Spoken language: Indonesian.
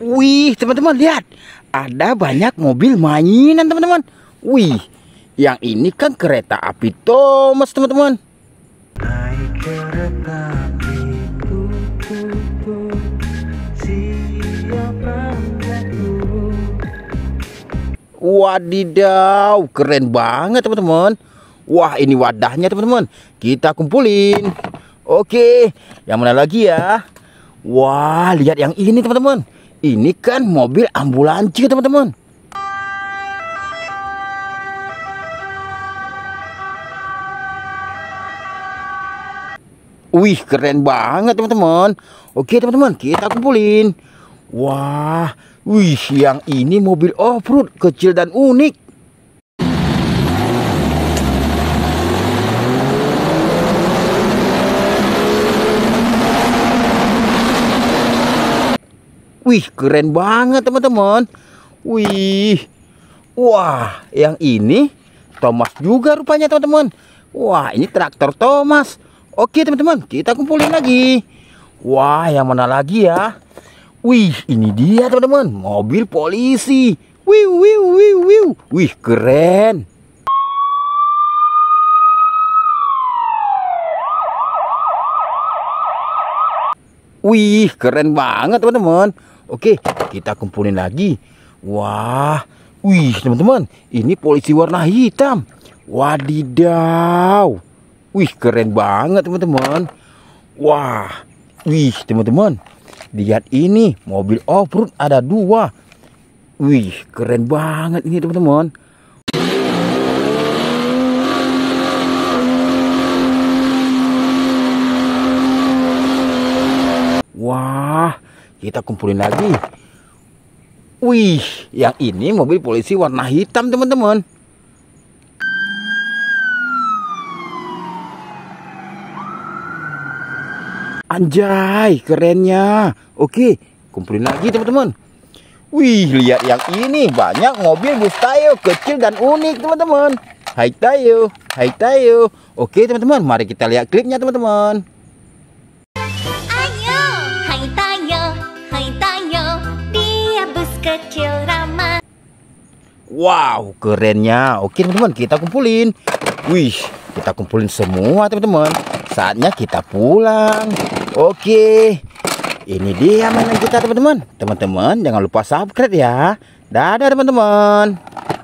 Wih, teman-teman lihat. Ada banyak mobil mainan, teman-teman. Wih, yang ini kan kereta api Thomas, teman-teman. Wadidaw, keren banget, teman-teman. Wah, ini wadahnya, teman-teman. Kita kumpulin. Oke, yang mana lagi ya? Wah, lihat yang ini, teman-teman ini kan mobil ambulansi teman-teman. Wih keren banget teman-teman Oke teman-teman kita kumpulin Wah Wih yang ini mobil off-road kecil dan unik Wih, keren banget teman-teman. Wih. Wah, yang ini Thomas juga rupanya teman-teman. Wah, ini traktor Thomas. Oke teman-teman, kita kumpulin lagi. Wah, yang mana lagi ya? Wih, ini dia teman-teman, mobil polisi. Wih, wih, wih, wih. Wih, keren. Wih, keren banget teman-teman. Oke, kita kumpulin lagi. Wah, wih teman-teman, ini polisi warna hitam. Wadidaw. Wih, keren banget teman-teman. Wah, wih teman-teman. Lihat ini, mobil off-road ada dua. Wih, keren banget ini teman-teman. kita kumpulin lagi wih yang ini mobil polisi warna hitam teman-teman anjay kerennya oke kumpulin lagi teman-teman wih lihat yang ini banyak mobil bus tayo kecil dan unik teman-teman Hai Tayo, Hai Tayo. Oke teman-teman, mari kita lihat klipnya teman-teman. kecil ramah. Wow, kerennya. Oke, teman-teman, kita kumpulin. Wih, kita kumpulin semua, teman-teman. Saatnya kita pulang. Oke. Ini dia mainan kita, teman-teman. Teman-teman, jangan lupa subscribe ya. Dadah, teman-teman.